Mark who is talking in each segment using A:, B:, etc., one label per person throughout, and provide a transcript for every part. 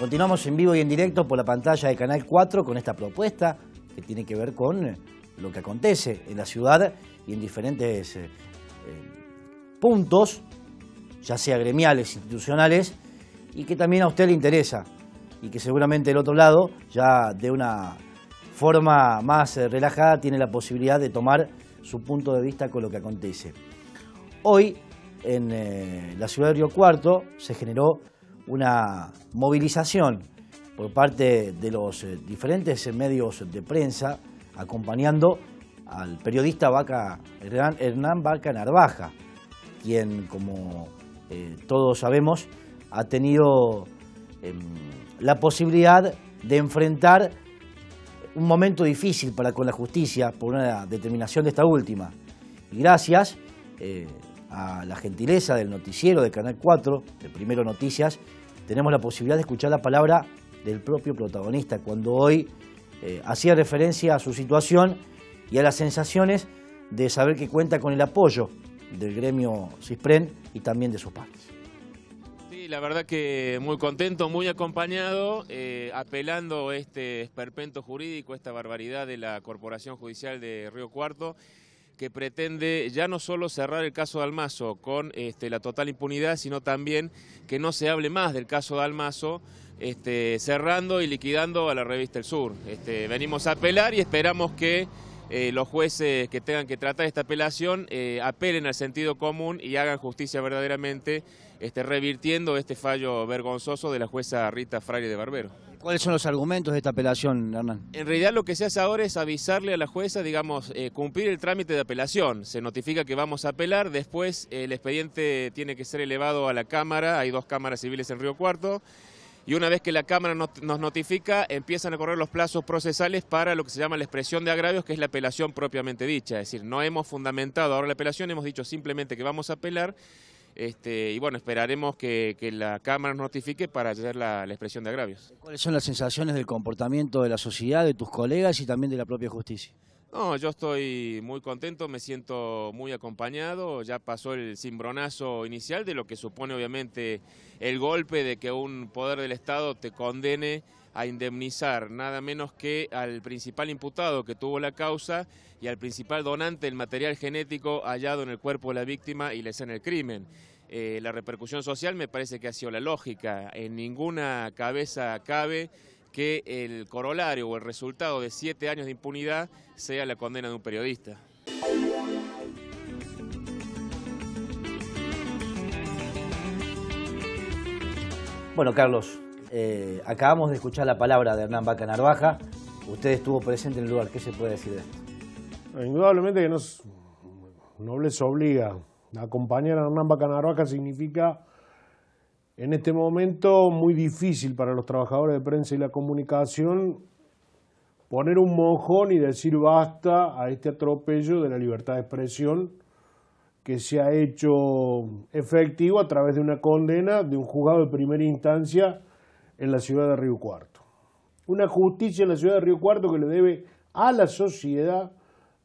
A: Continuamos en vivo y en directo por la pantalla de Canal 4 con esta propuesta que tiene que ver con lo que acontece en la ciudad y en diferentes eh, eh, puntos, ya sea gremiales, institucionales, y que también a usted le interesa y que seguramente el otro lado, ya de una forma más eh, relajada, tiene la posibilidad de tomar su punto de vista con lo que acontece. Hoy, en la ciudad de Río Cuarto, se generó una movilización por parte de los eh, diferentes medios de prensa acompañando al periodista Vaca, Hernán Vaca Narvaja, quien, como eh, todos sabemos, ha tenido em, la posibilidad de enfrentar un momento difícil para con la justicia por una determinación de esta última. Y gracias eh, a la gentileza del noticiero de Canal 4, de Primero Noticias, tenemos la posibilidad de escuchar la palabra del propio protagonista, cuando hoy eh, hacía referencia a su situación y a las sensaciones de saber que cuenta con el apoyo del gremio CISPREN y también de sus padres.
B: Sí, la verdad que muy contento, muy acompañado, eh, apelando este esperpento jurídico, esta barbaridad de la Corporación Judicial de Río Cuarto que pretende ya no solo cerrar el caso de Almazo con este, la total impunidad, sino también que no se hable más del caso de Almazo, este, cerrando y liquidando a la revista El Sur. Este, venimos a apelar y esperamos que eh, los jueces que tengan que tratar esta apelación eh, apelen al sentido común y hagan justicia verdaderamente, revirtiendo este fallo vergonzoso de la jueza Rita Fraire de Barbero.
A: ¿Cuáles son los argumentos de esta apelación, Hernán?
B: En realidad lo que se hace ahora es avisarle a la jueza, digamos, eh, cumplir el trámite de apelación. Se notifica que vamos a apelar, después eh, el expediente tiene que ser elevado a la Cámara, hay dos cámaras civiles en Río Cuarto, y una vez que la Cámara nos notifica, empiezan a correr los plazos procesales para lo que se llama la expresión de agravios, que es la apelación propiamente dicha. Es decir, no hemos fundamentado ahora la apelación, hemos dicho simplemente que vamos a apelar, este, y bueno, esperaremos que, la Cámara nos notifique para hacer la, la, expresión de agravios.
A: ¿Cuáles son las sensaciones del comportamiento de la sociedad, de tus colegas y también de la propia justicia?
B: No, yo estoy muy contento, me siento muy acompañado, ya pasó el cimbronazo inicial de lo que supone obviamente el golpe de que un poder del Estado te condene a indemnizar nada menos que al principal imputado que tuvo la causa y al principal donante del material genético hallado en el cuerpo de la víctima y la escena el crimen. Eh, la repercusión social me parece que ha sido la lógica. En ninguna cabeza cabe que el corolario o el resultado de siete años de impunidad sea la condena de un periodista.
A: Bueno, Carlos, eh, acabamos de escuchar la palabra de Hernán Bacanarvaja. Narvaja. Usted estuvo presente en el lugar. ¿Qué se puede decir de
C: esto? Indudablemente que nos les obliga. Acompañar a Hernán Bacanarbaja Narvaja significa en este momento muy difícil para los trabajadores de prensa y la comunicación poner un mojón y decir basta a este atropello de la libertad de expresión que se ha hecho efectivo a través de una condena de un juzgado de primera instancia en la ciudad de Río Cuarto. Una justicia en la ciudad de Río Cuarto que le debe a la sociedad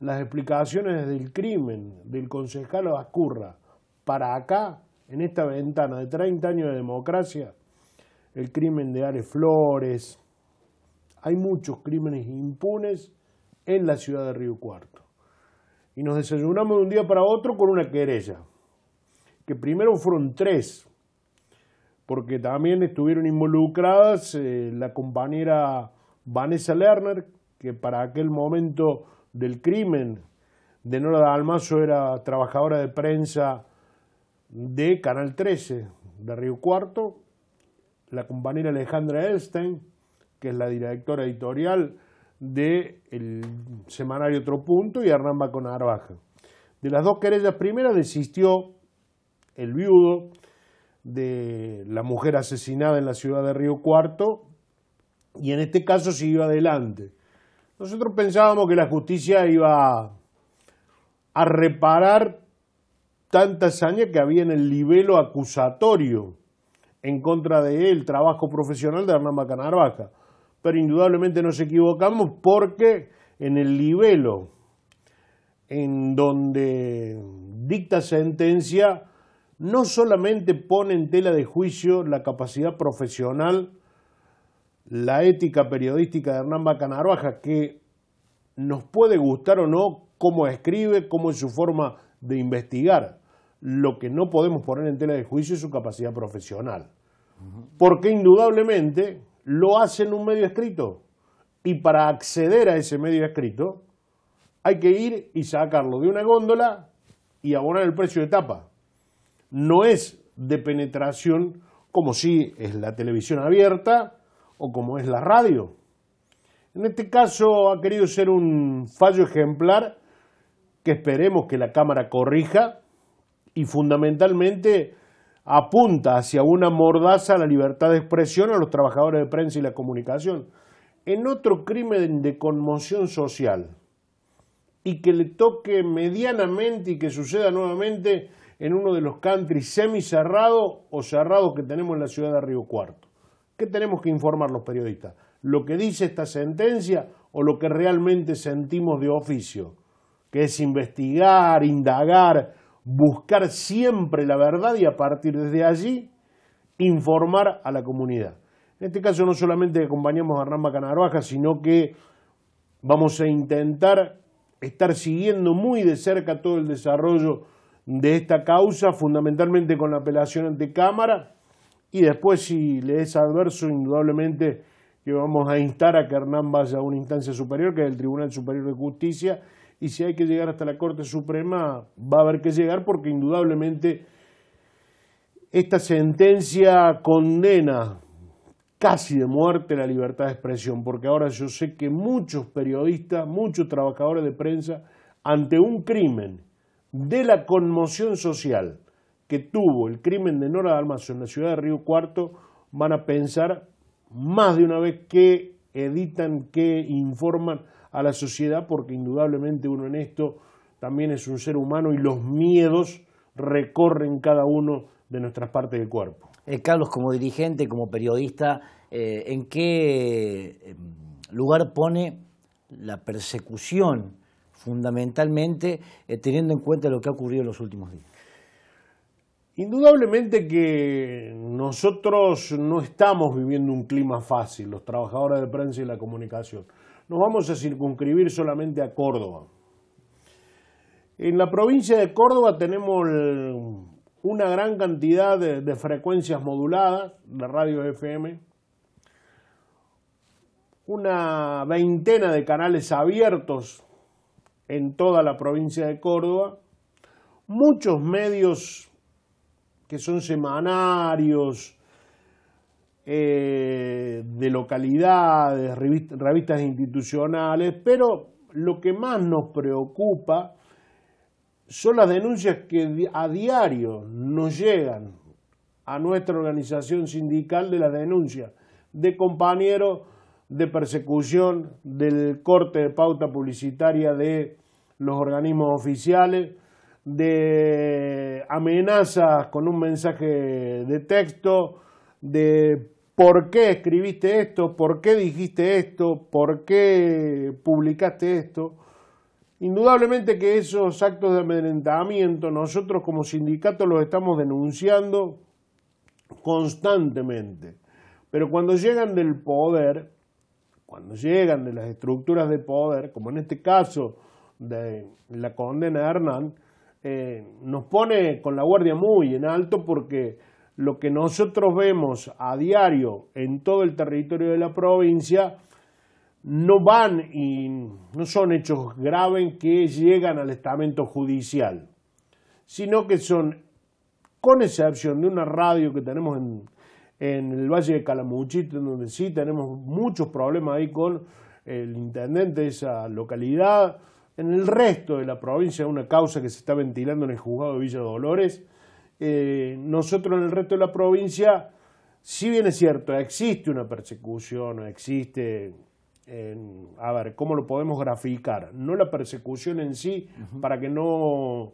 C: las explicaciones del crimen del concejal Abascurra para acá, en esta ventana de 30 años de democracia, el crimen de Ares Flores. Hay muchos crímenes impunes en la ciudad de Río Cuarto. Y nos desayunamos de un día para otro con una querella, que primero fueron tres porque también estuvieron involucradas eh, la compañera Vanessa Lerner, que para aquel momento del crimen de Nora Dalmazo era trabajadora de prensa de Canal 13 de Río Cuarto, la compañera Alejandra Elstein, que es la directora editorial de El semanario Otro Punto, y Hernán Baconarvaja. De las dos querellas primeras desistió el viudo, de la mujer asesinada en la ciudad de Río Cuarto, y en este caso se iba adelante. Nosotros pensábamos que la justicia iba a reparar tanta hazaña que había en el libelo acusatorio en contra de él, trabajo profesional de Hernán Macanarvaca Pero indudablemente nos equivocamos porque en el libelo en donde dicta sentencia no solamente pone en tela de juicio la capacidad profesional, la ética periodística de Hernán Bacanarvaja, que nos puede gustar o no cómo escribe, cómo es su forma de investigar. Lo que no podemos poner en tela de juicio es su capacidad profesional. Porque indudablemente lo hace en un medio escrito. Y para acceder a ese medio escrito hay que ir y sacarlo de una góndola y abonar el precio de tapa no es de penetración como si es la televisión abierta o como es la radio. En este caso ha querido ser un fallo ejemplar que esperemos que la Cámara corrija y fundamentalmente apunta hacia una mordaza a la libertad de expresión a los trabajadores de prensa y la comunicación. En otro crimen de conmoción social y que le toque medianamente y que suceda nuevamente en uno de los country semicerrados o cerrados que tenemos en la ciudad de Río Cuarto. ¿Qué tenemos que informar los periodistas? ¿Lo que dice esta sentencia o lo que realmente sentimos de oficio? Que es investigar, indagar, buscar siempre la verdad y a partir desde allí informar a la comunidad. En este caso no solamente acompañamos a Ramba Canarvaja, sino que vamos a intentar estar siguiendo muy de cerca todo el desarrollo de esta causa, fundamentalmente con la apelación ante Cámara, y después si le es adverso, indudablemente que vamos a instar a que Hernán vaya a una instancia superior, que es el Tribunal Superior de Justicia, y si hay que llegar hasta la Corte Suprema, va a haber que llegar porque indudablemente esta sentencia condena casi de muerte la libertad de expresión, porque ahora yo sé que muchos periodistas, muchos trabajadores de prensa, ante un crimen de la conmoción social que tuvo el crimen de Nora Dalmazo en la ciudad de Río Cuarto, van a pensar más de una vez que editan, que informan a la sociedad, porque indudablemente uno en esto también es un ser humano y los miedos recorren
A: cada uno de nuestras partes del cuerpo. Eh, Carlos, como dirigente, como periodista, eh, ¿en qué eh, lugar pone la persecución fundamentalmente eh, teniendo en cuenta lo que ha ocurrido en los últimos días?
C: Indudablemente que nosotros no estamos viviendo un clima fácil, los trabajadores de prensa y la comunicación. Nos vamos a circunscribir solamente a Córdoba. En la provincia de Córdoba tenemos una gran cantidad de frecuencias moduladas, de radio FM, una veintena de canales abiertos en toda la provincia de Córdoba, muchos medios que son semanarios, eh, de localidades, revistas institucionales, pero lo que más nos preocupa son las denuncias que a diario nos llegan a nuestra organización sindical de las denuncias de compañeros de persecución, del corte de pauta publicitaria de los organismos oficiales, de amenazas con un mensaje de texto, de por qué escribiste esto, por qué dijiste esto, por qué publicaste esto. Indudablemente que esos actos de amedrentamiento nosotros como sindicato los estamos denunciando constantemente. Pero cuando llegan del poder, cuando llegan de las estructuras de poder, como en este caso de la condena de Hernán, eh, nos pone con la guardia muy en alto porque lo que nosotros vemos a diario en todo el territorio de la provincia no van y no son hechos graves que llegan al estamento judicial, sino que son, con excepción de una radio que tenemos en en el Valle de Calamuchito, donde sí tenemos muchos problemas ahí con el intendente de esa localidad. En el resto de la provincia, una causa que se está ventilando en el juzgado de Villa Dolores. Eh, nosotros en el resto de la provincia, si bien es cierto, existe una persecución, existe, a ver, ¿cómo lo podemos graficar? No la persecución en sí, para que no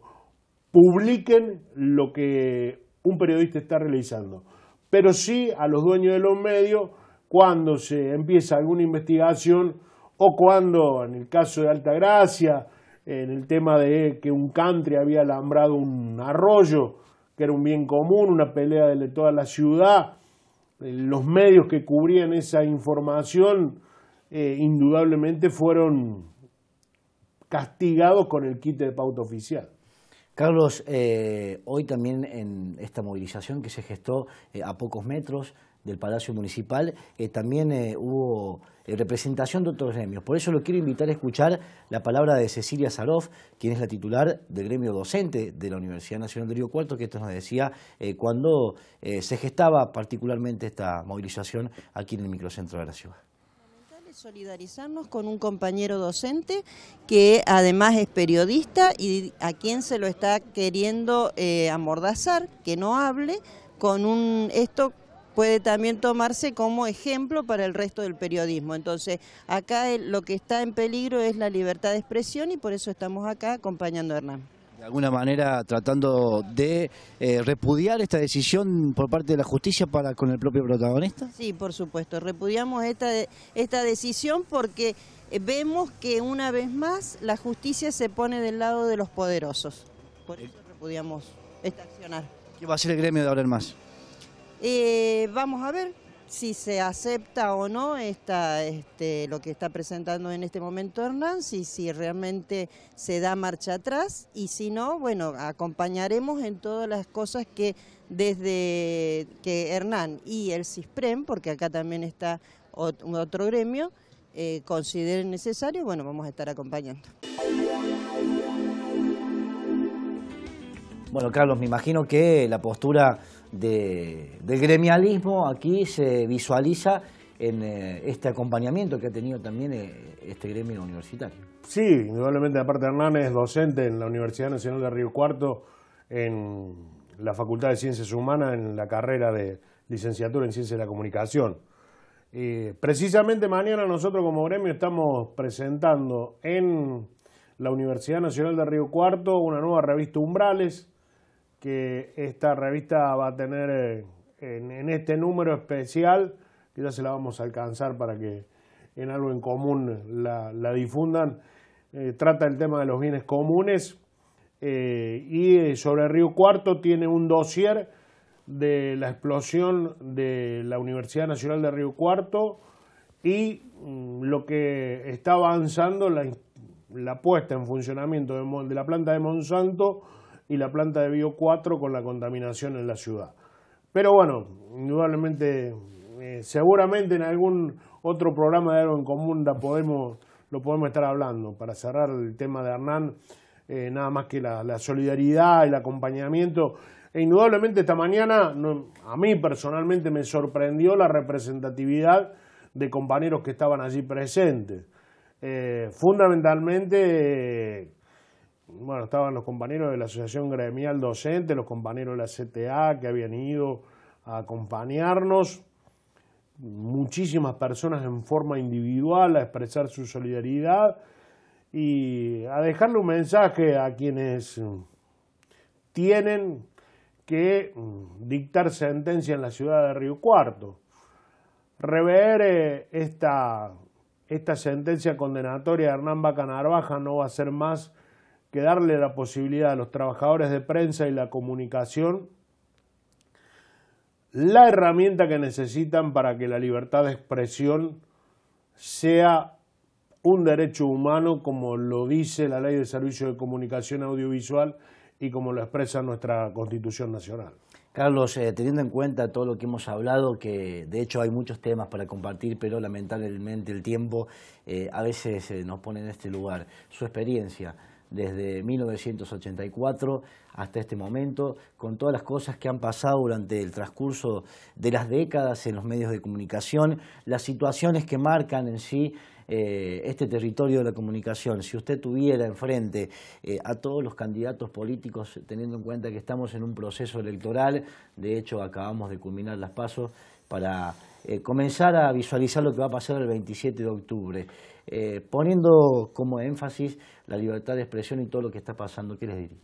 C: publiquen lo que un periodista está realizando, pero sí a los dueños de los medios cuando se empieza alguna investigación o cuando, en el caso de Altagracia, en el tema de que un country había alambrado un arroyo, que era un bien común, una pelea de toda la ciudad, eh, los medios que cubrían esa información eh, indudablemente fueron
A: castigados con
C: el quite de pauta
A: oficial. Carlos, eh, hoy también en esta movilización que se gestó eh, a pocos metros del Palacio Municipal, eh, también hubo representación de otros gremios. Por eso lo quiero invitar a escuchar la palabra de Cecilia Zaroff, quien es la titular del gremio docente de la Universidad Nacional de Río Cuarto, que esto nos decía cuando se gestaba particularmente esta movilización aquí en el
D: microcentro de la ciudad solidarizarnos con un compañero docente que además es periodista y a quien se lo está queriendo eh, amordazar, que no hable, con un esto puede también tomarse como ejemplo para el resto del periodismo. Entonces, acá lo que está en peligro es la libertad de expresión y por eso estamos acá acompañando a Hernán
A: de alguna manera tratando de eh, repudiar esta decisión por parte de la justicia para con el propio protagonista?
D: Sí, por supuesto, repudiamos esta, esta decisión porque eh, vemos que una vez más la justicia se pone del lado de los poderosos. Por eso repudiamos esta accionar.
A: ¿Qué va a hacer el gremio de ahora más?
D: Eh, vamos a ver, si se acepta o no esta, este, lo que está presentando en este momento Hernán, si, si realmente se da marcha atrás y si no, bueno, acompañaremos en todas las cosas que desde que Hernán y el CISPREM, porque acá también está otro gremio, eh, consideren necesario, bueno, vamos a estar acompañando.
A: Bueno, Carlos, me imagino que la postura de, del gremialismo aquí se visualiza en eh, este acompañamiento que ha tenido también eh, este gremio universitario. Sí, indudablemente,
C: aparte Hernández es docente en la Universidad Nacional de Río Cuarto, en la Facultad de Ciencias Humanas, en la carrera de licenciatura en Ciencias de la Comunicación. Eh, precisamente mañana nosotros como gremio estamos presentando en la Universidad Nacional de Río Cuarto una nueva revista Umbrales, que esta revista va a tener eh, en, este número especial, que ya se la vamos a alcanzar para que en algo en común la, difundan, eh, trata el tema de los bienes comunes eh, y sobre Río Cuarto tiene un dossier de la explosión de la Universidad Nacional de Río Cuarto y mm, lo que está avanzando la, puesta en funcionamiento de la planta de Monsanto y la planta de Bio 4 con la contaminación en la ciudad. Pero bueno, indudablemente, eh, seguramente en algún otro programa de algo en común lo podemos estar hablando. Para cerrar el tema de Hernán, eh, nada más que la, solidaridad, el acompañamiento. E indudablemente esta mañana, a mí personalmente me sorprendió la representatividad de compañeros que estaban allí presentes. Eh, fundamentalmente bueno, estaban los compañeros de la Asociación Gremial Docente, los compañeros de la CTA que habían ido a acompañarnos, muchísimas personas en forma individual a expresar su solidaridad y a dejarle un mensaje a quienes tienen que mm, dictar sentencia en la ciudad de Río Cuarto. Rever eh, esta, sentencia condenatoria de Hernán Narvaja no va a ser más que darle la posibilidad a los trabajadores de prensa y la comunicación la herramienta que necesitan para que la libertad de expresión sea un derecho humano como lo dice la ley de servicio de comunicación audiovisual y como lo expresa nuestra constitución nacional.
A: Carlos, eh, teniendo en cuenta todo lo que hemos hablado, que de hecho hay muchos temas para compartir, pero lamentablemente el tiempo eh, a veces eh, nos pone en este lugar, su experiencia, desde 1984 hasta este momento, con todas las cosas que han pasado durante el transcurso de las décadas en los medios de comunicación, las situaciones que marcan en sí eh, este territorio de la comunicación. Si usted tuviera enfrente eh, a todos los candidatos políticos, teniendo en cuenta que estamos en un proceso electoral, de hecho acabamos de culminar las pasos, para eh, comenzar a visualizar lo que va a pasar el 27 de octubre, eh, poniendo como énfasis la libertad de expresión y todo lo que está pasando. ¿Qué les diría?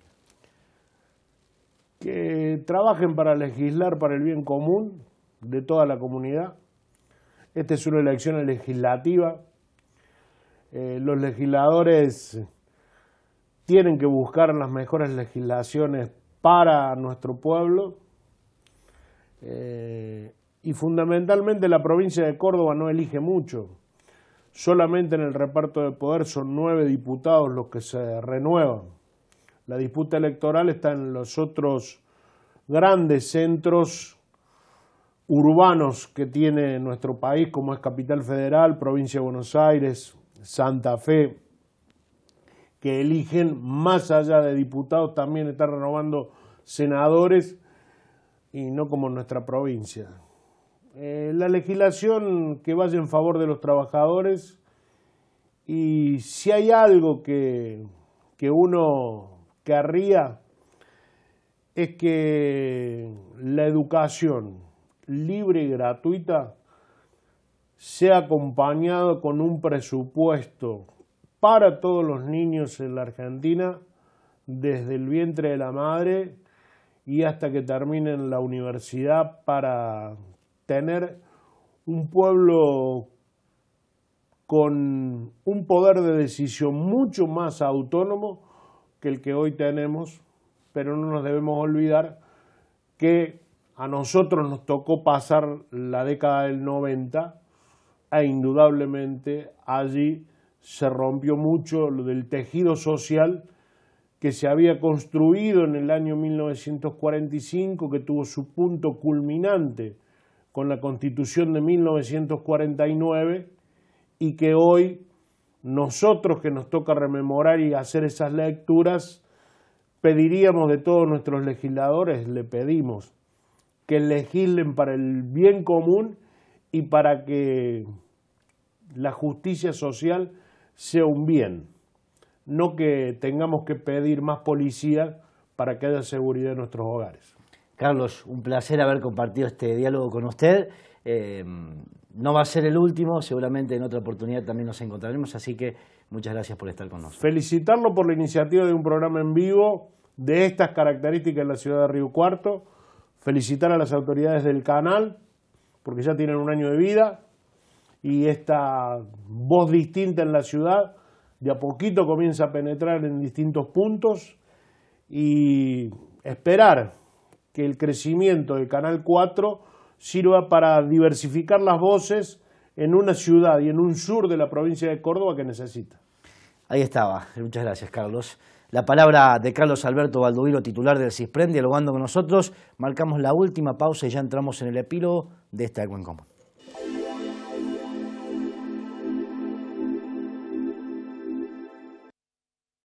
C: Que trabajen para legislar para el bien común de toda la comunidad. Esta es una elección legislativa. Eh, los legisladores tienen que buscar las mejores legislaciones para nuestro pueblo y fundamentalmente la provincia de Córdoba no elige mucho. Solamente en el reparto de poder son nueve diputados los que se renuevan. La disputa electoral está en los otros grandes centros urbanos que tiene nuestro país, como es Capital Federal, Provincia de Buenos Aires, Santa Fe, que eligen más allá de diputados, también están renovando senadores y no como nuestra provincia. Eh, la legislación que vaya en favor de los trabajadores y si hay algo que, que uno querría es que la educación libre y gratuita sea acompañada con un presupuesto para todos los niños en la Argentina desde el vientre de la madre y hasta que terminen la universidad para tener un pueblo con un poder de decisión mucho más autónomo que el que hoy tenemos, pero no nos debemos olvidar que a nosotros nos tocó pasar la década del 90 e indudablemente allí se rompió mucho lo del tejido social que se había construido en el año 1945, que tuvo su punto culminante con la Constitución de 1949 y que hoy nosotros que nos toca rememorar y hacer esas lecturas, pediríamos de todos nuestros legisladores, le pedimos que legislen para el bien común y para que la justicia social sea un bien, no que tengamos que pedir más policía para que haya seguridad en nuestros hogares.
A: Carlos, un placer haber compartido este diálogo con usted. Eh, no va a ser el último, seguramente en otra oportunidad también nos encontraremos, así que muchas gracias por estar con nosotros. Felicitarlo
C: por la iniciativa de un programa en vivo de estas características en la ciudad de Río Cuarto. Felicitar a las autoridades del canal, porque ya tienen un año de vida, y esta voz distinta en la ciudad de a poquito comienza a penetrar en distintos puntos y esperar que el crecimiento del Canal 4 sirva para diversificar las voces en una ciudad y en un sur de la provincia de Córdoba que necesita.
A: Ahí estaba. Muchas gracias, Carlos. La palabra de Carlos Alberto Balduino, titular del CISPREN, dialogando con nosotros. Marcamos la última pausa y ya entramos en el epílogo de esta Algo en Común.